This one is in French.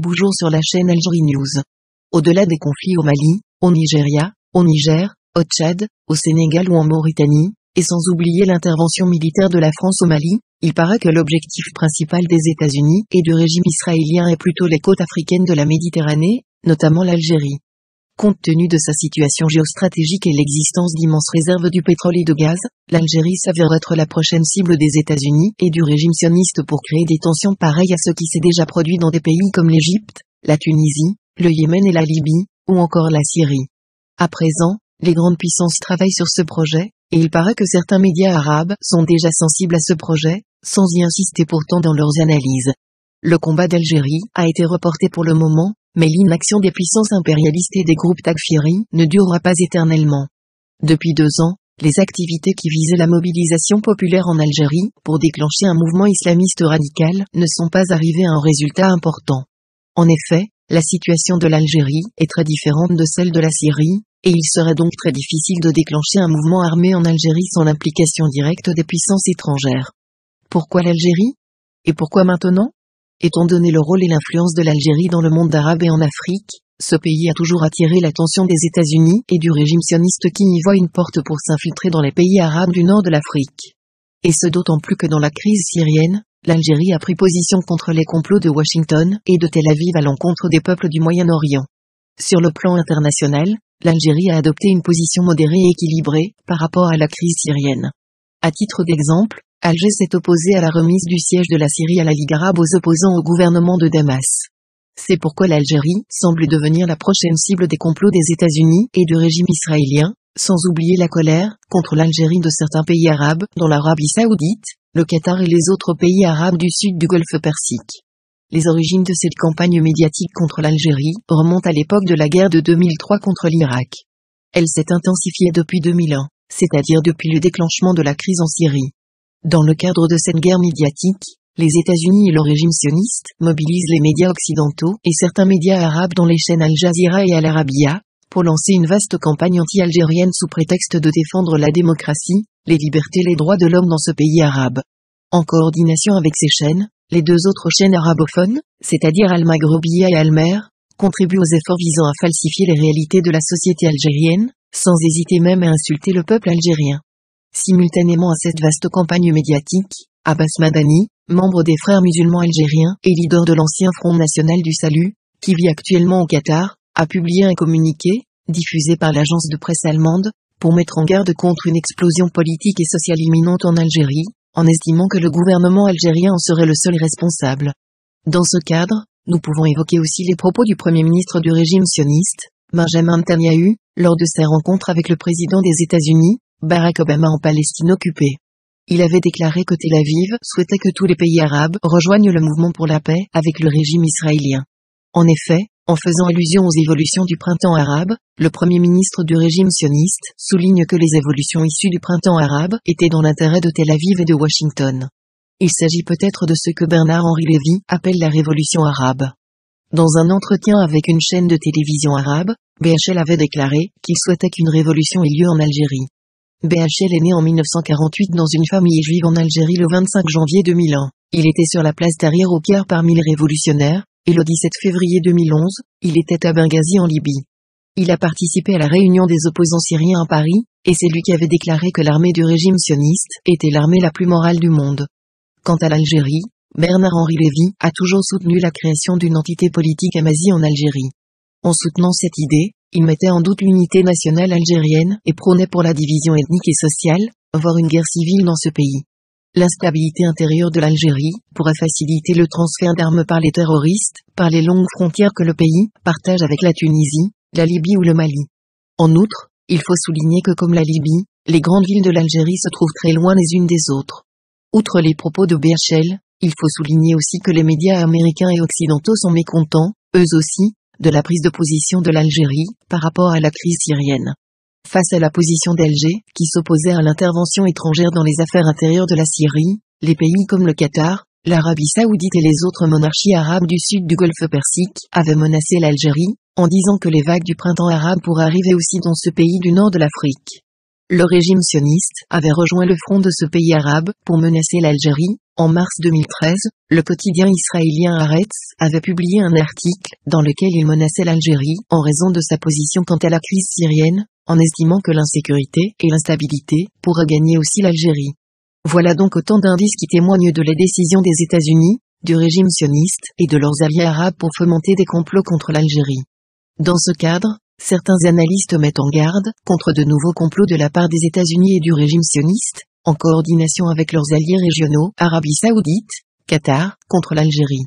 Bonjour sur la chaîne Algérie News. Au-delà des conflits au Mali, au Nigeria, au Niger, au Tchad, au Sénégal ou en Mauritanie, et sans oublier l'intervention militaire de la France au Mali, il paraît que l'objectif principal des États-Unis et du régime israélien est plutôt les côtes africaines de la Méditerranée, notamment l'Algérie. Compte tenu de sa situation géostratégique et l'existence d'immenses réserves du pétrole et de gaz, l'Algérie s'avère être la prochaine cible des États-Unis et du régime sioniste pour créer des tensions pareilles à ce qui s'est déjà produit dans des pays comme l'Égypte, la Tunisie, le Yémen et la Libye, ou encore la Syrie. À présent, les grandes puissances travaillent sur ce projet, et il paraît que certains médias arabes sont déjà sensibles à ce projet, sans y insister pourtant dans leurs analyses. Le combat d'Algérie a été reporté pour le moment, mais l'inaction des puissances impérialistes et des groupes Takfiri ne durera pas éternellement. Depuis deux ans, les activités qui visaient la mobilisation populaire en Algérie pour déclencher un mouvement islamiste radical ne sont pas arrivées à un résultat important. En effet, la situation de l'Algérie est très différente de celle de la Syrie, et il serait donc très difficile de déclencher un mouvement armé en Algérie sans l'implication directe des puissances étrangères. Pourquoi l'Algérie Et pourquoi maintenant Étant donné le rôle et l'influence de l'Algérie dans le monde arabe et en Afrique, ce pays a toujours attiré l'attention des États-Unis et du régime sioniste qui y voit une porte pour s'infiltrer dans les pays arabes du nord de l'Afrique. Et ce d'autant plus que dans la crise syrienne, l'Algérie a pris position contre les complots de Washington et de Tel Aviv à l'encontre des peuples du Moyen-Orient. Sur le plan international, l'Algérie a adopté une position modérée et équilibrée par rapport à la crise syrienne. À titre d'exemple, Alger s'est opposé à la remise du siège de la Syrie à la Ligue arabe aux opposants au gouvernement de Damas. C'est pourquoi l'Algérie semble devenir la prochaine cible des complots des États-Unis et du régime israélien, sans oublier la colère contre l'Algérie de certains pays arabes, dont l'Arabie saoudite, le Qatar et les autres pays arabes du sud du Golfe Persique. Les origines de cette campagne médiatique contre l'Algérie remontent à l'époque de la guerre de 2003 contre l'Irak. Elle s'est intensifiée depuis 2000 ans, c'est-à-dire depuis le déclenchement de la crise en Syrie. Dans le cadre de cette guerre médiatique, les États-Unis et le régime sioniste mobilisent les médias occidentaux et certains médias arabes dont les chaînes Al Jazeera et Al Arabiya, pour lancer une vaste campagne anti-algérienne sous prétexte de défendre la démocratie, les libertés et les droits de l'homme dans ce pays arabe. En coordination avec ces chaînes, les deux autres chaînes arabophones, c'est-à-dire Al-Maghrobiya et Al-Mer, contribuent aux efforts visant à falsifier les réalités de la société algérienne, sans hésiter même à insulter le peuple algérien. Simultanément à cette vaste campagne médiatique, Abbas Madani, membre des frères musulmans algériens et leader de l'ancien Front National du Salut, qui vit actuellement au Qatar, a publié un communiqué, diffusé par l'agence de presse allemande, pour mettre en garde contre une explosion politique et sociale imminente en Algérie, en estimant que le gouvernement algérien en serait le seul responsable. Dans ce cadre, nous pouvons évoquer aussi les propos du Premier ministre du régime sioniste, Benjamin Netanyahu, lors de sa rencontre avec le président des États-Unis, Barack Obama en Palestine occupée. Il avait déclaré que Tel Aviv souhaitait que tous les pays arabes rejoignent le mouvement pour la paix avec le régime israélien. En effet, en faisant allusion aux évolutions du printemps arabe, le premier ministre du régime sioniste souligne que les évolutions issues du printemps arabe étaient dans l'intérêt de Tel Aviv et de Washington. Il s'agit peut-être de ce que Bernard-Henri Lévy appelle la révolution arabe. Dans un entretien avec une chaîne de télévision arabe, BHL avait déclaré qu'il souhaitait qu'une révolution ait lieu en Algérie. BHL est né en 1948 dans une famille juive en Algérie le 25 janvier 2001. Il était sur la place d'arrière au Caire parmi les révolutionnaires, et le 17 février 2011, il était à Benghazi en Libye. Il a participé à la réunion des opposants syriens à Paris, et c'est lui qui avait déclaré que l'armée du régime sioniste était l'armée la plus morale du monde. Quant à l'Algérie, Bernard-Henri Lévy a toujours soutenu la création d'une entité politique amazie en Algérie. En soutenant cette idée, il mettait en doute l'unité nationale algérienne et prônait pour la division ethnique et sociale, voire une guerre civile dans ce pays. L'instabilité intérieure de l'Algérie pourrait faciliter le transfert d'armes par les terroristes, par les longues frontières que le pays partage avec la Tunisie, la Libye ou le Mali. En outre, il faut souligner que comme la Libye, les grandes villes de l'Algérie se trouvent très loin les unes des autres. Outre les propos de Berchel, il faut souligner aussi que les médias américains et occidentaux sont mécontents, eux aussi, de la prise de position de l'Algérie par rapport à la crise syrienne. Face à la position d'Alger, qui s'opposait à l'intervention étrangère dans les affaires intérieures de la Syrie, les pays comme le Qatar, l'Arabie saoudite et les autres monarchies arabes du sud du golfe Persique avaient menacé l'Algérie, en disant que les vagues du printemps arabe pourraient arriver aussi dans ce pays du nord de l'Afrique. Le régime sioniste avait rejoint le front de ce pays arabe pour menacer l'Algérie, en mars 2013, le quotidien israélien Haaretz avait publié un article dans lequel il menaçait l'Algérie en raison de sa position quant à la crise syrienne, en estimant que l'insécurité et l'instabilité pourraient gagner aussi l'Algérie. Voilà donc autant d'indices qui témoignent de la décision des États-Unis, du régime sioniste et de leurs alliés arabes pour fomenter des complots contre l'Algérie. Dans ce cadre, certains analystes mettent en garde contre de nouveaux complots de la part des États-Unis et du régime sioniste, en coordination avec leurs alliés régionaux, Arabie Saoudite, Qatar, contre l'Algérie.